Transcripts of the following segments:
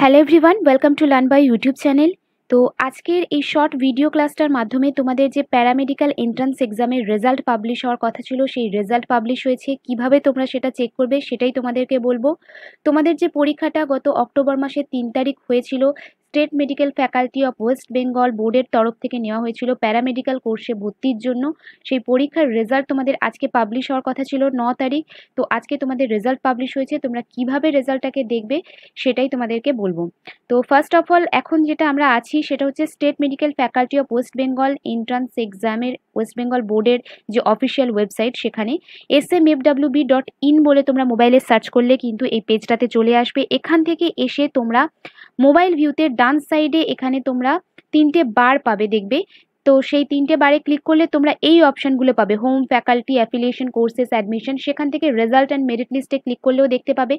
hello everyone welcome to learn by YouTube channel তো আজকের এই শর্ট ভিডিও ক্লাসটার মাধ্যমে তোমাদের যে প্যারামেডিক্যাল এন্ট্রান্স এক্সামের রেজাল্ট পাবলিশ হওয়ার কথা ছিল সেই রেজাল্ট পাবলিশ হয়েছে কিভাবে তোমরা সেটা চেক করবে সেটাই তোমাদেরকে বলবো তোমাদের যে পরীক্ষাটা গত অক্টোবর মাসের তিন তারিখ হয়েছিল state medical faculty of West Bengal বোর্ডের তরফ থেকে নেওয়া হয়েছিল প্যারামেডিক্যাল কোর্সে ভর্তির জন্য সেই পরীক্ষার রেজাল্ট তোমাদের আজকে পাবলিশ হওয়ার কথা ছিল ন তারিখ তো আজকে তোমাদের রেজাল্ট পাবলিশ হয়েছে তোমরা কিভাবে রেজাল্টটাকে দেখবে সেটাই তোমাদেরকে বলবো তো ফার্স্ট অফ অল এখন যেটা আমরা আছি সেটা হচ্ছে state medical faculty of West Bengal entrance এক্সামের ওয়েস্ট বেঙ্গল বোর্ডের যে অফিসিয়াল ওয়েবসাইট সেখানে S M F B dot in বলে তোমরা মোবাইলে সার্চ করলে কিন্তু এই পেজটাতে চলে আসবে এখান থেকে এসে তোমরা মোবাইল ভিউতে ডান সাইডে এখানে তোমরা তিনটে বার পাবে দেখবে তো সেই তিনটে বারে ক্লিক করলে তোমরা এই অপশানগুলো পাবে home faculty affiliation courses admission সেখান থেকে রেজাল্ট অ্যান্ড মেরিট লিস্টে ক্লিক করলেও দেখতে পাবে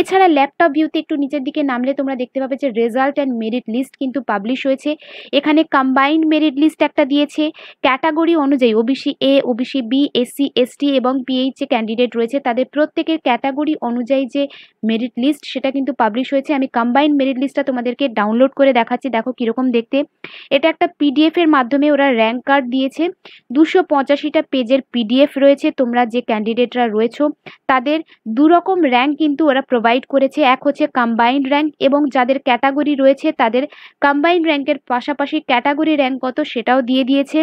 এছাড়া ল্যাপটপ ভিউতে একটু নিচের দিকে নামলে তোমরা দেখতে পাবে যে রেজাল্ট অ্যান্ড মেরিট লিস্ট কিন্তু পাবলিশ হয়েছে এখানে কম্বাইন্ড মেরিট লিস্ট একটা দিয়েছে ক্যাটাগরি অনুযায়ী OBC A OBC B SC ST এবং পিএইচ এ ক্যান্ডিডেট রয়েছে তাদের প্রত্যেকের ক্যাটাগরি অনুযায়ী যে মেরিট লিস্ট সেটা কিন্তু পাবলিশ হয়েছে আমি কম্বাইন্ড মেরিট লিস্টটা তোমাদেরকে ডাউনলোড করে দেখাচ্ছি দেখো কীরকম দেখতে এটা একটা পিডিএফের মাধ্যমে ওরা র্যাঙ্ক কার্ড দিয়েছে দুশো পঁচাশিটা পেজের পিডিএফ রয়েছে তোমরা যে ক্যান্ডিডেটরা রয়েছ তাদের দুরকম র্যাঙ্ক কিন্তু ওরা প্রোভাইড করেছে এক হচ্ছে কম্বাইন্ড র্যাঙ্ক এবং যাদের ক্যাটাগরি রয়েছে তাদের কম্বাইন্ড র্যাঙ্কের পাশাপাশি ক্যাটাগরি র্যাঙ্ক কত সেটাও দিয়ে দিয়েছে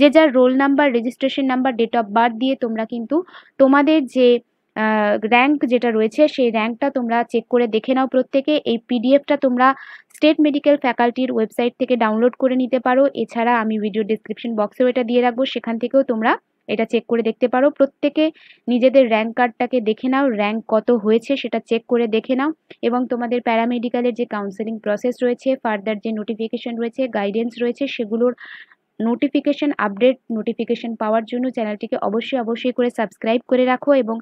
যে যার roll number registration number date of birth দিয়ে তোমরা কিন্তু তোমাদের যে র্যাঙ্ক যেটা রয়েছে সেই র্যাঙ্কটা তোমরা চেক করে দেখে নাও প্রত্যেকে এই পিডিএফটা তোমরা স্টেট মেডিকেল ফ্যাকাল্টির ওয়েবসাইট থেকে ডাউনলোড করে নিতে পারো এছাড়া আমি ভিডিও ডিসক্রিপশন বক্সেও এটা দিয়ে রাখবো সেখান থেকেও তোমরা এটা চেক করে দেখতে পারো প্রত্যেকে নিজেদের র্যাঙ্ক কার্ডটাকে দেখে নাও র্যাঙ্ক কত হয়েছে সেটা চেক করে দেখে নাও এবং তোমাদের প্যারামেডিক্যালের যে কাউন্সেলিং প্রসেস রয়েছে ফার্দার যে নোটিফিকেশন রয়েছে গাইডেন্স রয়েছে সেগুলোর নোটিফিকেশন আপডেট নোটিফিকেশন পাওয়ার জন্য চ্যানেলটিকে অবশ্যই অবশ্যই করে সাবস্ক্রাইব করে রাখো এবং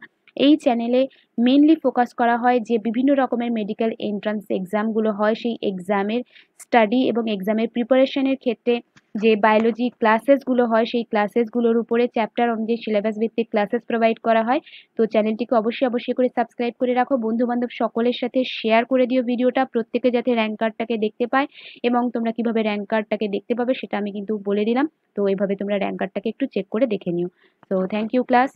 এই চ্যানেলে মেনলি ফোকাস করা হয় যে বিভিন্ন রকমের মেডিকেল এন্ট্রান্স এক্সামগুলো হয় সেই এক্সামের স্টাডি এবং এক্সামের প্রিপারেশনের ক্ষেত্রে যে বায়োলজি ক্লাসেসগুলো হয় সেই ক্লাসেসগুলোর উপরে চ্যাপ্টার অনুযায়ী সিলেবাস ভিত্তিক ক্লাসেস প্রোভাইড করা হয় তো চ্যানেলটিকে অবশ্যই অবশ্যই করে সাবস্ক্রাইব করে রাখো বন্ধুবান্ধব সকলের সাথে শেয়ার করে দিও ভিডিওটা প্রত্যেকে যাতে র্যাঙ্ক কার্ডটাকে দেখতে পায় এবং তোমরা কিভাবে র্যাঙ্ক কার্ডটাকে দেখতে পাবে সেটা আমি কিন্তু বলে দিলাম তো এইভাবে তোমরা র্যাঙ্ক কার্ডটাকে একটু চেক করে দেখে নিও তো থ্যাংক ইউ ক্লাস